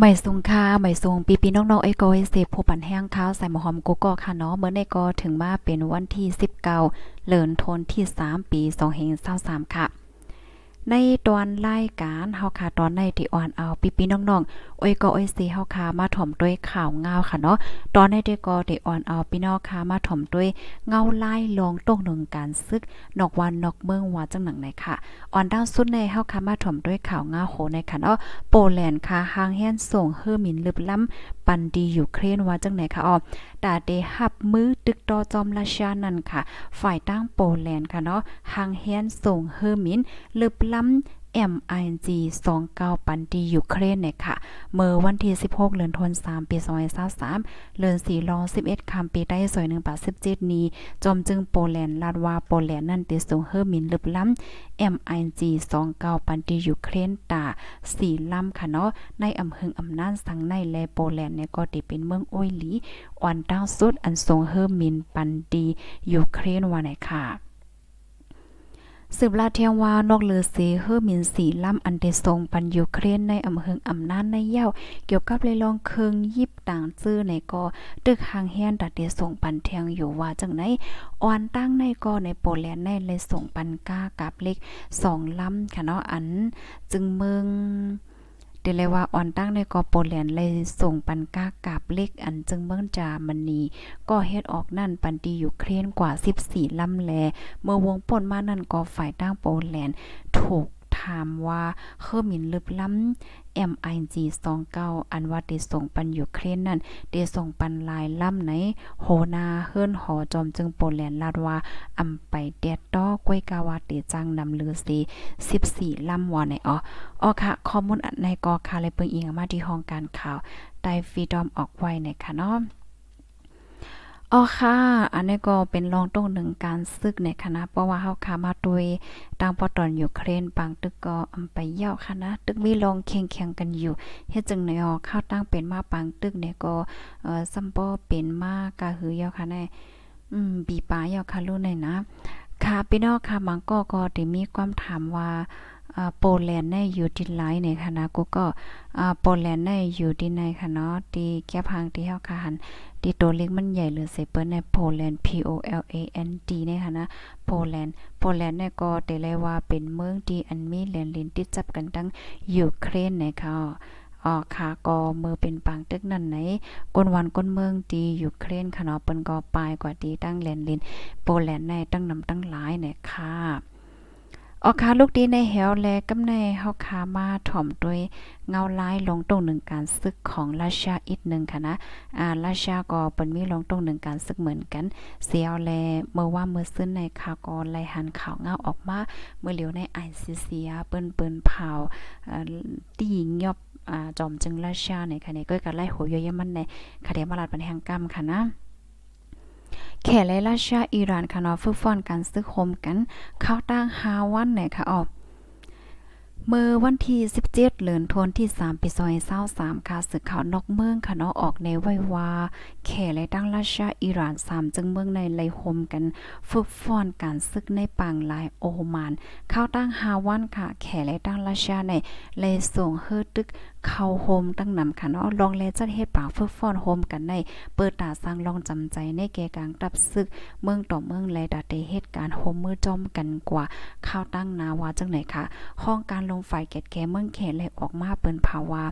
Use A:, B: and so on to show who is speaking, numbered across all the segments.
A: หม่ทรงค่าหม่ทรงปีปีน้องๆไอ้กอเสพผู้ปั่นแห้งข้าวใส่หมอหอมกุกก็ค่ะเนาะเมื่อในก็ถึงมาเป็นวันที่19เลือนทนที่3ปี2 0 2 3ค่ะในตอนรายการเฮาค่ะตอนในที่อ่อนเอาปีปีน้องๆโอ้ยก็โอ้ยสีเฮาค่ะมาถ่มด้วยข่าวเงาค่ะเนาะตอนในที่ก็ที่อ่อนเอาพี่น้องค่ะมาถ่มด้วยเงาไล่ลงตกหนึ่งการซึก นอกวันนอกเมืองว่าจังหนังไหนค่ะอ่อนดาวสุดในเฮาค่ะมาถ่มด้วยข่าวเงาโหในค่ะเนาะโปแลนด์ค่ะหางแฮนส่งเฮอร์มินลึบล้ำปันดีอยู่เครนว่าจังไหนคะอ๋อตาเดฮับมือตึกตอจอมราชานั่นค่ะ ฝ่ายตั้งโปแลนด์ค่ะเนาะฮังเฮียนส่งเฮอร์มินลึบล้ำ MING 29 ปันตียูเครนเนี่ยค่ะ เมื่อวันที่16เดือนธันวาคมปี2023เดือน4รอง 11คำปีได้สอย1บาท7นี้จอมจึงโปแลนด์ลาดว่า โปแลนด์นั่นติสูงเฮอร์มินลึบล้ำ MIG 29 ปันตียูเครนตา4ล้ำค่ะเนาะ ในอำเภออำนาจสังในและโปแลนด์เนี่ยก็ติเป็นเมืองโอ้ยหลีอ่อนดาวสุดอันทรงเฮอร์มินปันตียูเครนว่าไหนค่ะสืบลาเทียงว่านอกเลือเสเฮอมินสีล้ำอันเดทรงปันยูเครนในอำเภออำนาจในเย้าเกี่ยวกับเลยลองเคืองยิบต่างซื้อในกอตึกหางเฮียนตัดเดทรงปันเทียงอยู่ว่าจังไหนอ่อนตั้งในกอในโปแลนด์ในเลยส่งปันก้ากับเล็กสองล้ำค่ะเนาะอันจึงเมืองไดเลยว่าอ่อนตั้งในกอโปแลนด์เลยส่งปันก้ากาบเล็กอันจึงเบิ้งจามณีก็เฮ็ดออกนั่นปันดีอยู่เครนกว่า 14 ลำแล เมื่อวงป่นมานั่นก็ฝ่ายตั้งโปแลนด์ ถูกถามว่า เคอมินลึบล้ำ MIG 29 อันว่าเดส่งปันอยู่เครนนั่นเดส่งปันลายล้ำไหน โหนา เฮือนหอจอมจึงโปแลน ลาดว่าอำไปเตียต้อกล้วยกาวาติจังนำลือสี14ล้ำวอในอ๋ออ๋อค่ะข้อมูลในกอค่ะเลยเปิงอิงมาที่ห้องการข่าว ไดฟีดอมออกไว้ในค่ะเนาะอ๋อค่ะ อันนี้ก็เป็นรองต้งหนึ่งการซึกในคณะเพราะว่าเขาขามาตดยตัางปอตอนอยู่เครนปังตึกก็อำไปเย่าคณะตึกมีลองเคียงเคียงกันอยู่เฮ็ดจึงในออกข้าวตั้งเป็นมาปังตึกเนี่ยก็เออซัมปอเป็นมากะหือเย่าคณะอืมปีปาเย่าค่ะรู้ในนะ ค่ะพี่น้องค่ะมังก็ก็ได้มีความถามว่าโปแลนด์ในอยู่ดินไลในค่ะนะกูก็โปแลนด์ในอยู่ดินในคณะเนาะีแก้พังที่เฮาคันตีตัวเล็กมันใหญ่หรือเซเปิ้ลใน โปแลนด์ P O L A N D ในค่ะนะ โปแลนด์โปแลนด์เนี่ยก็แต่เลยว่าเป็นเมืองที่อันมีแลนด์ลินที่จับกันทั้งยูเครนนะคะอ๋อขค่ะก็มือเป็นปังตึกนั่นไหนก้นวันก้นเมืองตียูเครนค่ะเนาะเปิ้นก็ปลายกว่าตีตั้งแลนด์ลินโปแลนด์ในตั้งนำตั้งหลายเนี่ยค่ะออคาลูกดีในแหวแลกำในเฮาขามาถ่อมด้วยเงาลายลงตรงหนึ่งการซึกของราชาอีกหนึ่งค่ะนะอ่าราชาก็เปิ้นมีลงตรงหนึ่งการซึกเหมือนกัน เสียวแลเมื่อว่าเมื่อซึ้นในคากรไลหันข่าวเงาออกมา เมื่อเหลียวในไอซ c เปิ้นเปิ้นเผาตีหญิงยอบจอมจึงราชาในค่ะนี้ก็กะไลโหยเยมันในคดีมาลาดเป็นแห่งกรรมค่ะนะแขและราชาอิหร่านค่ะเนาะฝึกฟอนกันซึกโฮมกัน เข้าตั้ง5วันไหนค่ะออกเมื่อวันที่17เดือนธันที่3ปีซอย23ค่ะสึกข่าวนอกเมืองค่ะเนาะออกในไว้ว่าแขและตั้งราชาอิหร่าน3จึงเมืองในไลโฮมกันฝึกฟ้อนการซึกในปังลายโอมานเข้าตั้ง5วันค่ะ แขและตั้งราชาในเลยส่งเฮอตึกเข้าโฮมตั้งนำค่ะเนาะลองแลจัดเฮ็ดปากฝึกฟ้อนโฮมกันใน เปิดตาสร้างลองจำใจในแก่กลางตับซึกเมืองต่อเมืองแลดัดไเหตุการ์โฮมมือจอมกันกว่าข้าวตั้งนาวาจังไหนคะห้องการลงฝ่ายแก่แก่เมืองแขและออกมาเปิ้นภาวะ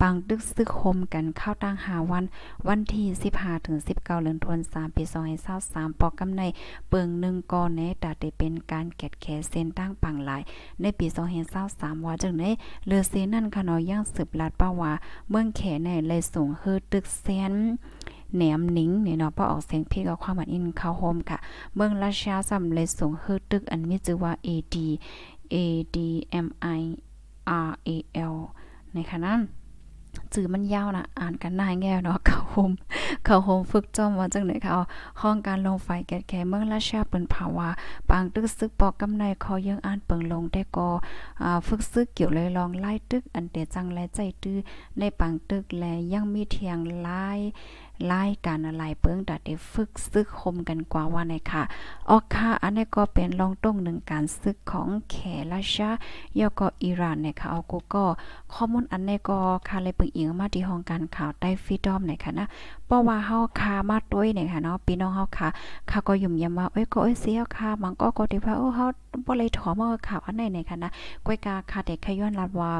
A: ปังดึกซึกโฮมกันข้าวตั้งหาวัน วันที่ 15ถึง19เดือนธันวาคมปี2023ปอกกำในเปิงหนึ่งก่อนแนดัดตดเป็นการแก่แกเส้นตั้งปังหลาย ในปี2023ว่าจังไหนเลือเซนั่นค่ะเนาะย่างสืบลัดป้าว่าเมืองแขนเนเลยส่งเฮอตึกเซนแหนมนิ้งเนี่ยเนาะพอออกเสียงพี่ก็ความหมายอินเข้าโฮมค่ะ เมืองราชาสำเลยส่งเฮอตึกอันมีชื่อว่า AD ADMI RAL นขคะนะจื้อมันยาวนะอ่านกันหน้าแง่เนาะ เขาโฮมเขาโฮมฝึกจอมว่าจังไหนเขาห้องการลงไฟแก่แก่เมืองราชาเปิ้นภาวะปางตึกซึกปอกกำในคอยังอ่านเปิงลงได้ก็อ่าฝึกซึกเกี่ยวเลยลองไล่ตึกอันเตจังและใจตื้อในปางตึกและยังมีเทียงไล่ไล่การอะไรเปิ่งดัดได้ฝึกซึกคมกันกว่าว่าในค่ะ ออกค่ะอันนี้ก็เป็นลองต้งหนึ่งการซึกของแขราชายอก็อิหร่านเนี่ยค่ะเอากูก็ข้อมูลอันนี้ก็ค่ะเลยเปิ่งยิงมาที่ห้องการข่าวใต้ฟีดอมใหนค่ะนะเพราะว่าเฮาคามาต้วยใหนค่ะเนาะพี่น้องเฮาคาคาก็ยุ่มยามว่าเอ้ยก็เอ้ยเสียค่ะมันก็ก็ที่ว่าอเฮาบ่เลยถอมาข่าวอันไหนใหนค่ะนะก้อยกาคาเด็กขย้อนรับว่า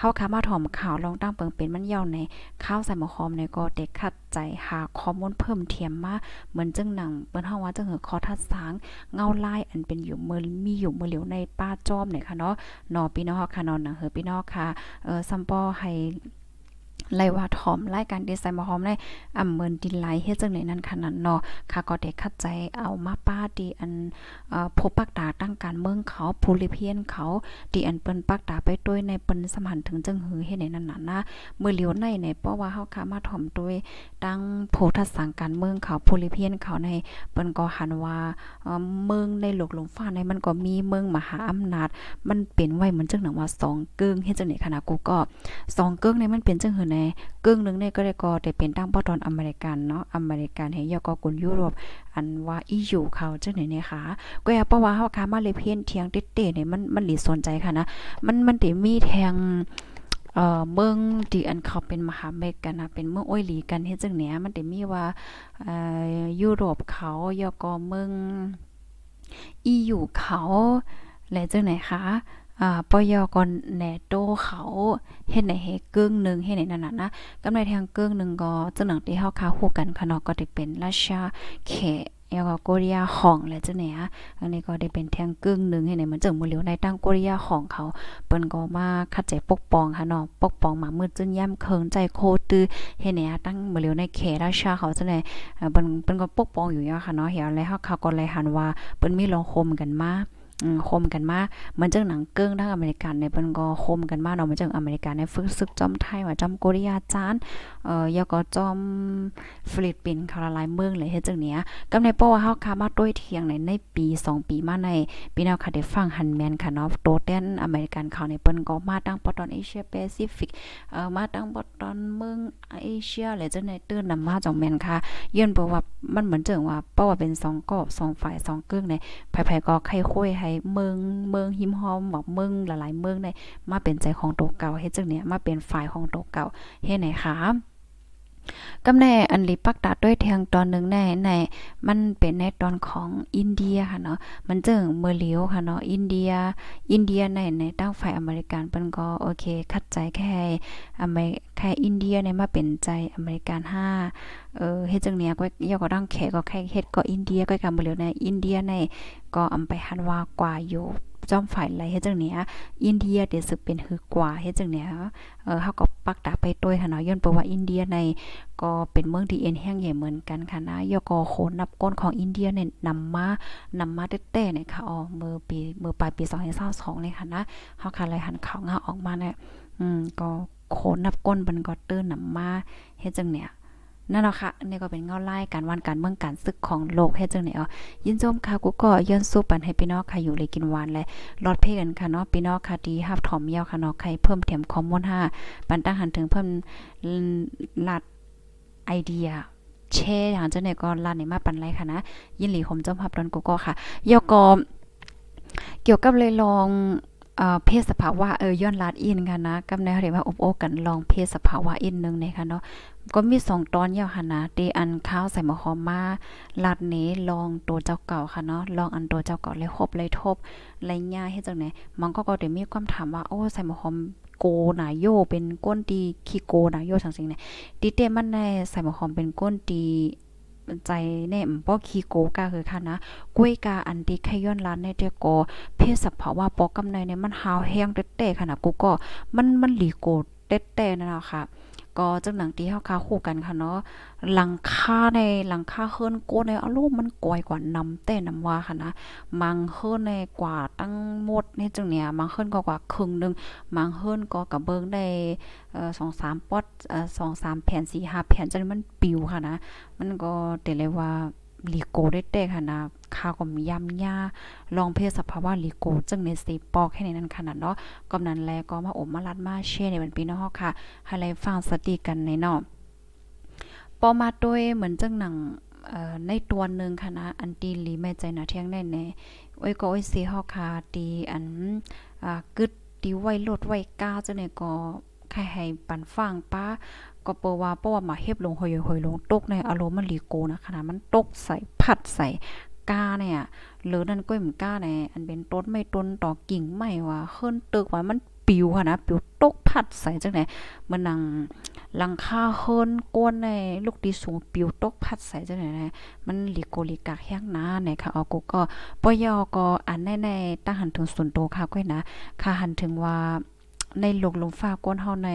A: เฮาคามาถอมข่าวลองตั้งเปิงเป็นมันยาวในข้าวใส่หมอคอมในก็เด็กคัดใจหาข้อมูลเพิ่มเทียมมา เหมือนจึงหนังเปิ้นเฮาว่าจึงหือคอทัดสางเงาลายอันเป็นอยู่เมือมีอยู่เมือเหลียวในป้าจอมเนี่ยค่ะเนาะนอพี่น้องค่ะนอนหนังเหอพี่น้องค่ะเออซัมปอให้ไลยว่าทอมไล่การดีไซน์มาหอมได้อำเมินดินไหลเฮ็ดจังไหนนั่นขนาดเนาะค่ะก็เดกเข้า ใจเอามาป้าดีอันอพบปักตาตั้งการเมืองเขาโพลิเพียนเขาดีอันเปิ้นปักตาไปต้วยในเปิ้นสมันถึงจังหือเฮ็ดหนนั้นนะนะเมื่อเหลียวในในเพราะว่าเฮาค่ะมา ทอมด้วยตั้งโพธสังการเมืองเขาโพลิเพียนเขาในเปิ้นก็หันว่าเมืองในหลกลงฟ้าในมันก็มีเมืองมหาอำนาจ มันเป็นไว้เหมือนจังหนังว่าสองเกิ้งเฮ็ดจังไหนขนาดกูก็สองเกิ้งในมันเป็นจังหือนกึ่งนึงในก็ได้ก็ได้เป็นตั้งปอตอนอเมริกันเนาะอเมริกันเหียอกอกุนยุโรปอันว่าอีอยู่เขาจังไหนเนี่ยค่ะก็อย่าเพราะว่าเฮาคามาเลยเพี้ยนเทียงเต๊ะเนี่ยมันมันหลีสนใจค่ะนะ มัน มันติมีแทงเออเมืองที่อันเขาเป็นมหาเมกกันนะ เป็นเมืองอ้อยหลีกันเฮ็ดจังเนี้ยมันได้มีว่าเออยุโรปเขายอกอเมืองอีอยู่เขาและจังไหนคะอ่าปยอก่อนแหนโตเขาเฮ็ดไหนเฮ็ดกึ่งนึงเฮ็ดไหนนั่นน่ะนะ กำไรทางกึ่งนึงก็จังหนังที่เฮาคาฮู้กันค่ะเนาะ ก็ได้เป็นราชาเขล้วก็เกาหลีห้องแล้วจ้ะเนี่ยอันนี้ก็ได้เป็นแทงกึ่งนึงให้ไหนมันจังบ่เหลียวในตั้งเกาหลีห้องเขา เปิ้นก็มาคัดใจปกป้องค่ะเนาะ ปกป้องมามืดจนย่ำเคิงใจโคตือให้ไหนตั้งบ่เหลียวในเขราชาเขาจ้ะเนี่ยเปิ้นเปิ้นก็ปกป้องอยู่ยะค่ะเนาะ เหี่ยวแล้วเฮาขาก็เลยหันว่าเปิ้นมีลองคมกันมาคมกันมามันจังหนังเกิ้งทังอเมริกันในเปิ้นก็คมกันมาเนาะมันจังอเมริกันในฝึกซึกจอมไทยว่าจอมโกริยาจานเอ่อยก็จอมฟิลิปปินส์คาราไลเมืองเลยเฮ็ดจังเนี้ยกำในป้อว่าเฮาคามาด้วยเทียงในในปี 2 ปีมาในพี่น้องค่ะได้ฟังฮันแมนค่ะเนาะโตเตนอเมริกันเขาในเปิ้นก็มาตั้งปอตอนเอเชียแปซิฟิกเอ่อมาตั้งปอตอนเมืองเอเชียเลยจังในตื้นนำมาจอมแม่นค่ะยืนบ่ว่ามันเหมือนจังว่าป้อว่าเป็น2กอบ2ฝ่าย2เกิ้งในไผๆก็ไข้คอยเมืองเมืองหิมหอมบอกเมืองหลายๆเมืองในมาเป็นใจของตัวเก่าเฮ็ดจังเนี่ยมาเป็นฝ่ายของตัวเก่าเฮ็ดไหนคะกำแน่อันลิปักตัดด้วยเทียงตอนหนึ่งแน่ในมันเป็นในตอนของอินเดียค่ะเนาะมันจึงเมื่อเลียวค่ะเนาะอินเดียอินเดียในในตั้งฝ่ายอเมริกันเปิ้นก็โอเคคัดใจแค่อเมริแค่อินเดียในมาเป็นใจอเมริกันห้าเออเฮ็ดจังเนี้ยก็ยกก็ดังแขก็แค่เฮ็ดก็อินเดียก็กำเลียวในอินเดียในก็อำไปหันว่ากว่าอยู่จอมฝ่ายไหลเฮ็ดจังเนี้ยอินเดียเดี๋ยวสึกเป็นหือกว่าเฮ็ดจังเนี้ยเออเฮาก็ปักตาไปตัวยค่ะเนาะย้อนเพราะว่าอินเดียในก็เป็นเมืองที่เอ็นแห้งใหญ่เหมือนกันค่ะนะยกอโคนนับก้นของอินเดียเนี่ยนำมานำมาเต้ๆเนี่ยค่ะอ๋อเมื่อปีเมื่อปลายปี2022เลยค่ะนะเฮาค่ะเลยหันข่าวงาออกมาเนี่ยอืมก็โคนนับก้นมันก็ตื้นนำมาเฮ็ดจังเนี้ยนั่นเนาะค่ะนี่ก็เป็นเงาไล่การวันการเมืองการศึกของโลกเฮ็ดจังไหนอ๋อยินชมค่ะกูก็ย้อนสู้ปันให้พี่น้องค่ะอยู่เลยกินหวานและรอดเพ่กันค่ะเนาะพี่น้องค่ะดีหับถอมเยยวค่ะเนาะใคร เพิ่มเถียมคอมมอนห้าปันตั้งหันถึงเพิ่มลัดไอเดียเช่หางเจ้าเนี่ยก็ลานในมาปันไรค่ะนะยินหลีผมจ้มพับดอนกูก็ค่ะยกอเกี่ยวกับเลยลองเพศสภาวะเออย้อน ลาดอินค่ะนะกับในเรียกว่า อบโอกันลองเพศสภาวะอินนึงเนี่ยค่ะเนาะก็มีสองตอนยาวหาะนะเตอันข้าวใส่หมอหอมมาลาดนี้ลองตัวเจ้าเก่าค่ะเนาะลองอันตัวเจ้าเก่าเลยครบเลยทบไรย่าให้จังไหนมันก็ก็เดี๋ยวมีความถามว่าโอ้ใส่หมอหอมโกนายโยเป็นก้นตีขี้โกนายโยสังสิ่งเนี่ยดีเตมันในใส่หมอหอมเป็นก้นตีใจเนี่ยปอขีโกกาคือค่ะนะกล้วยกาอันดีแค่ย้อนร้านในเดโก เพศสภาวะปอกำเนิเนี่ยมันหาวแห้งเตะๆค่ะนะ กูก็มัน มันหลีโกเตะๆนั่นแะค่ะก็จังหนังที่เฮาคาคู่กันค่ะเนาะหลังคาในหลังคาเฮิรนโกในอารมณ์มันก่อยกว่านำแต่นำว่าค่ะนะมังเฮิรนในกว่าตั้งหมดในจังเนี่ยมังเฮิรนก็กว่าครึ่งนึง มังเฮิรนก็กระเบิงได้เอ่อ2-3ป๊อดเอ่อ2-3แผ่น4-5แผ่นจังมันปิวค่ะนะ มันก็เตเลยว่าลีโกได้แต่ค่ะนะข้าวก็มียำยาลองเพศสภาวะลีโกจึงในสีปอกแค่ในนั้น ขนาดเนาะกำนันแลก็มาอมมาลัดมาเช่ในวันปีนอกค่ะให้ไรฟังสติกันในเนาะ ปอมาโดยเหมือนจังหนังในตัวหนึ่งค่ะนะอันตีลีแม่ใจนะเที่ยงแน่แน่โอ้ยก็โอ้ยสีฮอกค่ะตีอันกึดตีไว้ลดไว้ก้าจังเนี่ยก็ใครให้ปันฟังป้าก็เปว่าเปว่ามาเฮ็บลงหอยหอยลงตกในอารมณ์มันลีโกนะขนาดมันตกใส่ผัดใส่ก้าเนี่ยหรือนั่นก็ยหมืนก้าในอันเป็นต้นไม่ต้นต่อกิ่งไม่ว่าเฮิรนตึกว่ามันปิวค่ะนะปิวตกผัดใส่จังไหนมันนังหลังค่าเฮิรนก้นในลูกดีสูง ปิวตกผัดใส่จังไหนนะ มันหลีโกลีกากแห้งนาเนี่ยค่ะออากูก็ปยอก็อันแน่นตั้งหันถึงส่วนโตค่ะก้อยนะค่ะหันถึงว่าในหลงหลงฟ้าก้นเฮาใน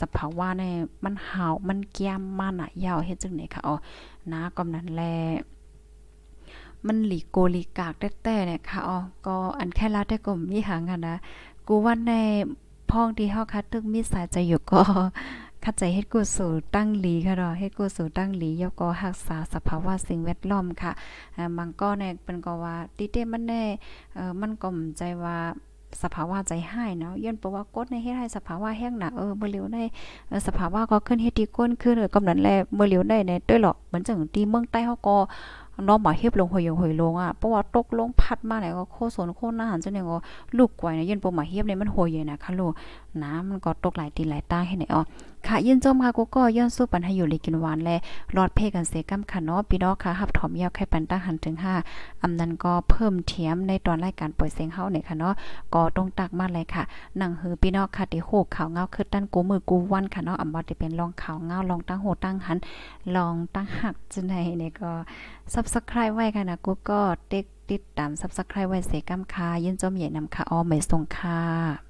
A: สภาวะในมันหาวมันแก้มมันอ่ะยาวเฮ็ดจังไดนค่ะอ๋อนะกำนั้นแล มันหลีโกลีกากแต้ๆเนี่ยค่ะอ๋อก็อันแค่ลาได้ก็มีหางอ่ะนะ กูว่า ในพ้องที่เฮาคัดตึกมีสายใจอยู่ก็เข้าใจเฮ็ดกูสู่ตั้งหลีค่ะรอเฮ็ดกูสู่ตั้งหลียกก็รักษาสภาวะสิ่งแวดล้อมค่ะบางก็เนี่ยเป็นก็ว่าติเตมันแน่เอ่อมันก็มใจว่าสภาวะใจหายเนาะย้อนเพราะว่ากดในเฮ็ดให้สภาวะแห้งหนาเออเมื่อเร็วใน สภาวะก็ขึ้นเฮ็ดทีก้นขึ้นเออกำนั้นแลเมื่อเร็วได้ในด้วยหรอเหมือนจังที่เมืองใต้เฮาก็น้อมหมาเฮ็บลงหอยหอยลงอ่ะเพราะว่าตกลงพัดมาไหนก็โคสนโคหน้าหันจนงเนี่ยก็ลูกกวยเนี่ยยืนปมาเฮ็บเนี่ยมันหอยใหญ่นะคะลูกน้ำมันก็ตกหลายตีหลายตาให้ไหนอ๋อค่ะยินจมค่ะกูก็ย้อนสู้ปัญหาอยู่เลยกินหวานและรอดเพ่กันเสกำค่ะเนาะพี่น้องค่ะหับถอมเยาวแค่ปันตั้งหันถึงห้าอำนั้นก็เพิ่มเทียมในตอนรายการปล่อยเสียงเฮาเนี่ยค่ะเนาะก็ต้องตักมาเลยค่ะหนังหือพี่น้องค่ะที่โขกข่าวเงาคือตั้นกูมือกูวันค่ะเนาะอำบ่ได้เป็นลองข่าวเงาลองตั้งโหตั้งหันลองตั้งหักจังไนเนี่ยก็ Subscribe ไว้ค่ะนะกูก็ต็กติดตาม Subscribe ไว้เสกำค่ะยินจมใหญ่นำค่ะอ้อไม่ส่งค่ะ